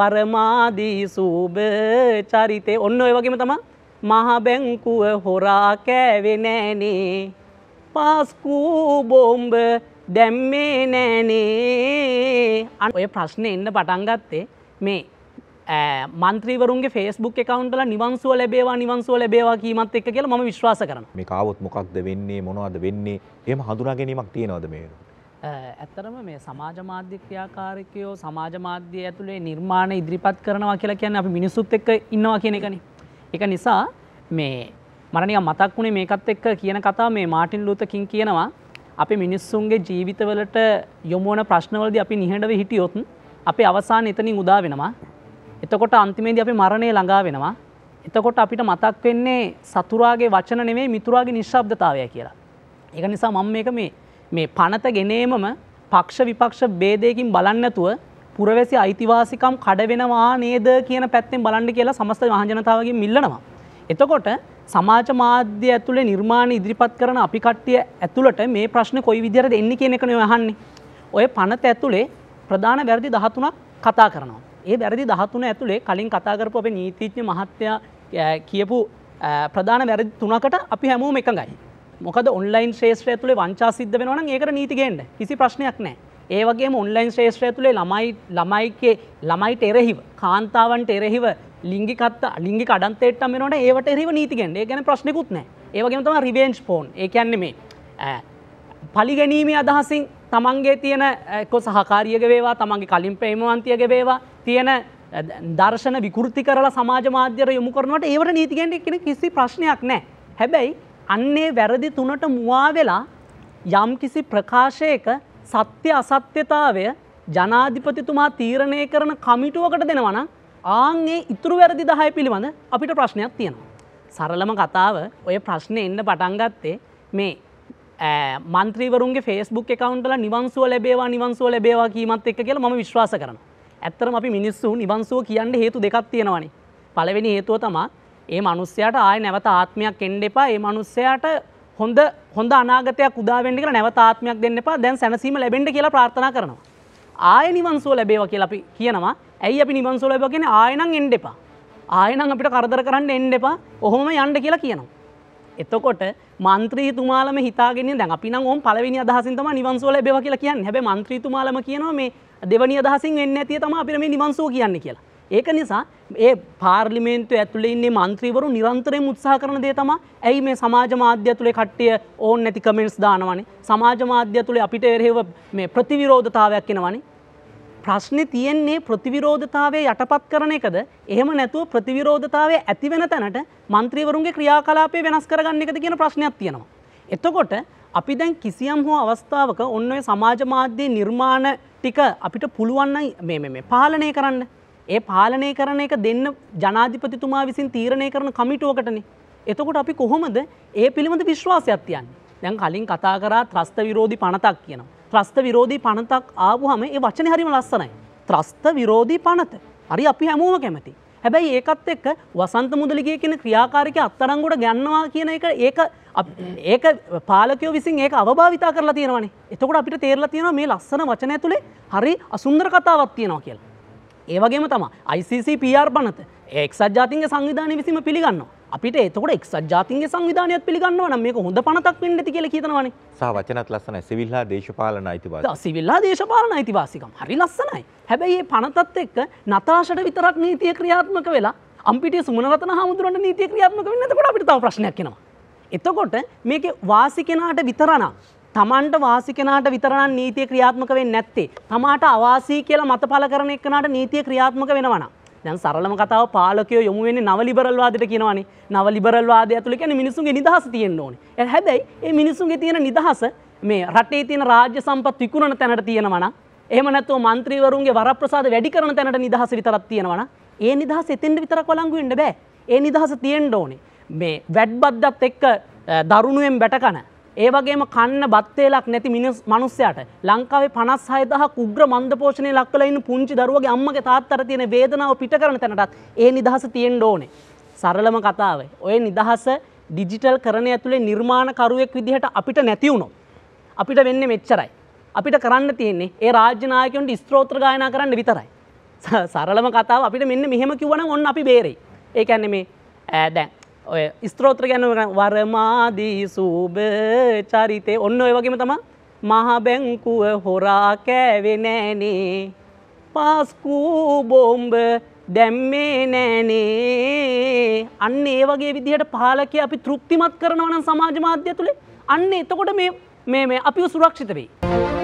පරමාදී සූභ චරිතය ඔන්න ඔය වගේම තමා මහබැංකුව හොරා කෑවෙ නෑනේ පස්කූ බෝම්බ දැම්මේ නෑනේ ඔය ප්‍රශ්න එන්න පටන්ගත්තේ මේ මන්ත්‍රීවරුන්ගේ ෆේස්බුක් එකකවන්ටල නිවන්සුව ලැබේවා නිවන්සුව ලැබේවා කීමත් එක් කියලා ම විශ්වාස කරන මේ කාවොත් මොකක්ද වෙන්නේ මොනවද වෙන්නේ එම හඳුනා ගැනීමක් තියෙනවද මේරු ඇත්තරම මේ සමාජ මාධ්‍ය ක්‍රියාකාරකයෝ සමාජ මාධ්‍ය ඇතුළේ නිර්මාණ ඉදිරිපත් කරනවා කියලා කියන්නේ අපි මිනිස්සුත් එක්ක ඉන්නවා කියන එකනේ. ඒක නිසා මේ මරණිය මතක් වුණේ මේකත් එක්ක කියන කතාව මේ මාටින් ලූත කිං කියනවා අපි මිනිස්සුන්ගේ ජීවිතවලට යොමු වන ප්‍රශ්නවලදී අපි නිහඬව හිටියොත් අපේ අවසාන එතනින් උදා වෙනවා. එතකොට අන්තිමේදී අපි මරණය ළඟා වෙනවා. එතකොට අපිට මතක් වෙන්නේ සතුරාගේ වචන නෙමෙයි මිතුරාගේ නිශ්ශබ්දතාවය කියලා. ඒක නිසා මම මේක මේ මේ පනත ගෙනේමම පක්ෂ විපක්ෂ බේදයකින් බලන්නතුව පුරවැසි අයිතිවාසිකම් කඩවෙනවා නේද කියන පැත්තෙන් බලන්න කියලා සමස්ත වහජනතාවගේ මිල්ලනවා. එතකොට සමාජ මාධ්‍ය ඇතුළේ නිර්මාණ ඉදිරිපත් කරන අපි කට්ටිය ඇතුළට මේ ප්‍රශ්න කොයි විදිහටද එන්නේ කියන එක නෙවෙයි ඔය පනත ඇතුළේ ප්‍රධාන වැරදි 13ක් කතා කරනවා. ඒ වැරදි 13 ඇතුළේ කලින් කතා කරපු අපේ නීතිඥ මහත්තයා කියපු ප්‍රධාන වැරදි තුනකට අපි හැමෝම එකඟයි. මොකද ඔන්ලයින් ශේෂත්‍රය තුළේ වංචා සිද්ධ වෙනවන ඒකට නීතිගෙන්ට කිසි ප්‍රශ්නයක් නෑ ඒවගේ ඔන්ලයින් ශේෂත්‍රය තුළේ ළමයි ළමයිකේ ළමයිට එරෙහිව කාන්තාවන්ට එරෙහිව ලිංගිකත් ලිංගි කඩන්තේට මෙනට ඒවට එරෙහිව නීතිගෙන් ඒ ගැන ප්‍රශ්නකුත් නෑ ඒවගේ තම රිවේන්ස් ෆෝන් ඒකන්නේ මේ පලිගැනීමේ අදහසින් තමන්ගේ තියෙන එක්කො සහකාරියක වේවා තමන්ගේ කලින් ප්‍රේමවන්තියක වේවා තියෙන දර්ශන විකෘති කරලා සමාජ මාධ්‍යර යොමු කරනට ඒවට නීතිගෙන්ට කෙන කිසි ප්‍රශ්නයක් නෑ හැබැයි අන්නේ වැරදි තුනට මුවා වෙලා යම්කිසි ප්‍රකාශයක සත්‍ය අසත්‍යතාවය ජනාධිපතිතුමා තීරණය කරන කමිටුවකට දෙනවන ආන්ගේ ඉතුරු වැරදි දහය පිළිබඳ අපිට ප්‍රශ්නයක් තියෙනවා. සරලම කතාව ඔය ප්‍රශ්නය එන්න පටන්ගත්තේ මේ මන්ත්‍රීවරුන්ගේ ෆේස්බුක් එකකවන්ටල නිවන්සුව ලැබේවා නිවන්සුව ලැබේවා කීමත් එක් කියල ම විශ්වාස කරන. ඇත්තරම අපි මිනිස්සු නිවන්සුව කියන්න හේතු දෙකක් තියෙනවනි. පලවෙනි හේතුව තමා ඒ මනුස්සයට ආය නැවත ආත්මයක් එන්න එපා ඒ මනුස්සයට හොඳ හොඳ අනාගතයක් උදාවෙන්ඩි කියලා නැවත ආත්මයක් දෙන්න එපා දැන් සැනසීම ලැබෙන්ඩ කියලා ප්‍රාර්ථනා කරනවා. ආය නිවන්සෝ ලැබේව කියලා අපි කියනවා ඇයි අපි නිවන්සෝ ලැබව කියන ආයනං එන්න එපා. ආයනං අපිට කරදර කරන්න එන්න එපා ඔහොම යන්න කියලා කියනවා. එතකොට මන්ත්‍රීතුමාලම හිතාගෙන දැන් අපි නම් ඕම් පළවෙනි අදහසින් තමයි නිවන්සෝ ලැබෙව කියලා කියන්නේ. හැබැයි මන්ත්‍රීතුමාලම කියනවා මේ දෙවනි අදහසින් වෙන්නේ නැතිය තමයි අපිට මේ නිවන්සෝ කියන්නේ කියලා. ඒක නිසා ඒ පාර්ලිමේන්තු ඇතුළේ ඉන්නේ මන්ත්‍රීවරු නිරන්තරයෙන් උත්සාහ කරන දේ තමයි ඇයි මේ සමාජ මාධ්‍ය ඇතුලේ කට්ටිය ඕන් නැති කමෙන්ට්ස් දානවනේ සමාජ මාධ්‍ය ඇතුලේ අපිට එරෙහිව මේ ප්‍රතිවිරෝධතාවයක් එනවනේ ප්‍රශ්නේ තියෙන්නේ ප්‍රතිවිරෝධතාවය යටපත් කරන එකද එහෙම නැතුව ප්‍රතිවිරෝධතාවය ඇති වෙන තැනට මන්ත්‍රීවරුන්ගේ ක්‍රියාකලාපය වෙනස් කරගන්න එකද කියන ප්‍රශ්නයක් තියෙනවා එතකොට අපි දැන් කිසියම් හෝ අවස්ථාවක ඔන්න ඔය සමාජ මාධ්‍යයේ නිර්මාණ ටික අපිට පුළුවන් නම් මේ මේ පාලනය කරන්න ඒ පාලනය කරන එක දෙන්න ජනාධිපතිතුමා විසින් තීරණය කරන කමිටුවකටනේ. එතකොට අපි කොහොමද ඒ පිළිබඳ විශ්වාසයක් තියන්න. දැන් කලින් කතා කරා ත්‍රස්ත විරෝධී පනතක් කියනවා. ත්‍රස්ත විරෝධී පනතක් ආවහම ඒ වචනේ හරිම ලස්සනයි. ත්‍රස්ත විරෝධී පනත. හරි අපි හැමෝම කැමති. හැබැයි ඒකත් එක්ක වසන්ත මුදලිගේ කියන ක්‍රියාකාරිකය අත්තරංගොඩ ගන්නවා කියන එක ඒක ඒක පාලකයෝ විසින් ඒක අවභාවිතා කරලා තියෙනවනේ. එතකොට අපිට තේරලා තියෙනවා මේ ලස්සන වචන ඇතුලේ හරි අසුන්දර කතාවක් තියෙනවා කියලා. ඒවගේම තම ICC PR පනත එක්සත් ජාතින්ගේ සංවිධානය විසිම පිළිගන්නවා අපිට එතකොට එක් ජාතින්ගේ සංවිධානයක් පිළිගන්නවා නම් මේක හොඳ පනතක් වෙන්න ඇති කියලා කියනවානේ. සහ වචනත් ලස්සනයි. සිවිල්හා දේශපාලන අයිතිවාසිකම්. සිවිල්හා දේශපාලන අයිතිවාසිකම්. හරි ලස්සනයි. හැබැයි මේ පනතත් එක්ක නතාෂට විතරක් නීතිය ක්‍රියාත්මක වෙලා අම්පිටිය සුමනරතන හාමුදුරන්ට නීතිය ක්‍රියාත්මක වෙන්න එතකොට අපිට තව ප්‍රශ්නයක් එනවා. එතකොට මේකේ වාසි කෙනාට විතරනම් තමන්ට වාසි කෙනාට විතරනම් නීතිය ක්‍රියාත්මක වෙන්නේ නැත්තේ. තමාට අවාසී කියලා මත පල කරන එක්කනට නීතිය ක්‍රියාත්මක වෙනවා දැන් සරලම කතාව පාලකයෝ යොමු වෙන්නේ නව ලිබරල් වාදයට කියනවනේ. නව ලිබරල් වාදය ඇතුළේ කියන්නේ මිනිසුන්ගේ නිදහස තියෙන්න ඕනේ. හැබැයි මේ මිනිසුන්ගේ තියෙන නිදහස මේ රටේ තියෙන රාජ්‍ය සම්පත් විකුණන තැනට තියෙනවා නම් එහෙම නැත්නම් മന്ത്രിවරුන්ගේ වරප්‍රසාද වැඩි කරන තැනට නිදහස විතරක් තියෙනවා නම් ඒ නිදහස එතෙන්ට විතරක් වළංගු වෙන්න බෑ. ඒ නිදහස තියෙන්න ඕනේ. මේ වැඩ්බද්දත් එක්ක දරුණුවෙන් බැටකන ඒ වගේම කන්න බත්තේලක් නැති මිනිස් මනුස්සයට ලංකාවේ 56000ක් උග්‍ර මන්දපෝෂණය ලක් කරලා ඉන්න පුංචි දරුවගේ අම්මගේ තාත්තට තියෙන වේදනාව පිට කරන තැනටත් ඒ නිදහස තියෙන්න ඕනේ. සරලම කතාවයි. ඔය නිදහස ඩිජිටල් කරන ඇතුලේ නිර්මාණකරුවෙක් විදිහට අපිට නැති වුණොත් අපිට වෙන්නේ මෙච්චරයි. අපිට කරන්න තියෙන්නේ ඒ රාජ්‍ය නායකයන්ට ස්තෝත්‍ර ගායනා කරන්න විතරයි. සරලම කතාව අපිට මෙන්න මෙහෙම කිව්වනම් ඔන්න අපි බේරෙයි. ඒ කියන්නේ මේ දැන් ඔය ස්ත්‍රෝත්‍ර ගැන වරමාදී සූභ චරිතය ඔන්න ඔය වගේම තමා මහබැංකුව හොරා කෑවෙ නෑනේ පාස්කූ බෝම්බ දැම්මේ නෑනේ අන්න ඒ වගේ විදිහට පාලක අපි තෘප්තිමත් කරනවන සමාජ මාධ්‍ය තුළේ අන්න එතකොට මේ මේ අපි සුරක්ෂිත වෙයි.